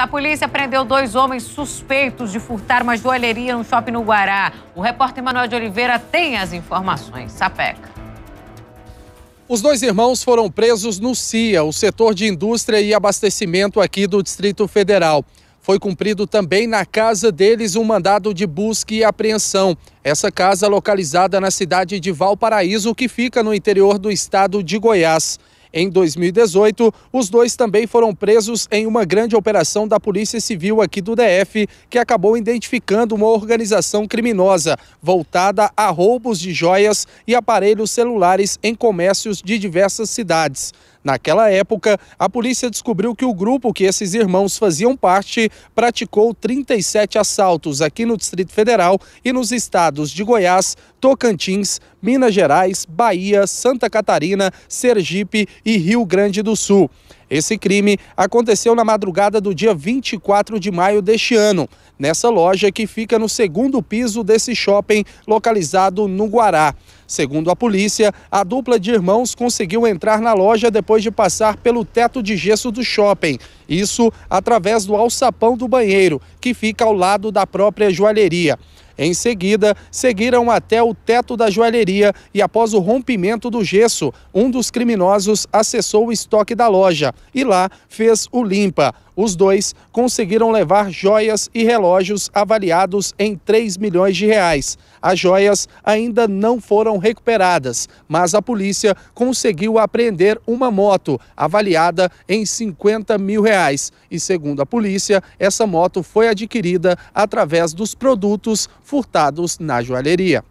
A polícia prendeu dois homens suspeitos de furtar uma joalheria no shopping no Guará. O repórter Manuel de Oliveira tem as informações. Sapeca. Os dois irmãos foram presos no CIA, o setor de indústria e abastecimento aqui do Distrito Federal. Foi cumprido também na casa deles um mandado de busca e apreensão. Essa casa localizada na cidade de Valparaíso, que fica no interior do estado de Goiás. Em 2018, os dois também foram presos em uma grande operação da Polícia Civil aqui do DF, que acabou identificando uma organização criminosa voltada a roubos de joias e aparelhos celulares em comércios de diversas cidades. Naquela época, a polícia descobriu que o grupo que esses irmãos faziam parte praticou 37 assaltos aqui no Distrito Federal e nos estados de Goiás, Tocantins, Minas Gerais, Bahia, Santa Catarina, Sergipe e Rio Grande do Sul. Esse crime aconteceu na madrugada do dia 24 de maio deste ano, nessa loja que fica no segundo piso desse shopping localizado no Guará. Segundo a polícia, a dupla de irmãos conseguiu entrar na loja depois de passar pelo teto de gesso do shopping. Isso através do alçapão do banheiro, que fica ao lado da própria joalheria. Em seguida, seguiram até o teto da joalheria e, após o rompimento do gesso, um dos criminosos acessou o estoque da loja e lá fez o limpa. Os dois conseguiram levar joias e relógios avaliados em 3 milhões de reais. As joias ainda não foram recuperadas, mas a polícia conseguiu apreender uma moto avaliada em 50 mil reais. E segundo a polícia, essa moto foi adquirida através dos produtos furtados na joalheria.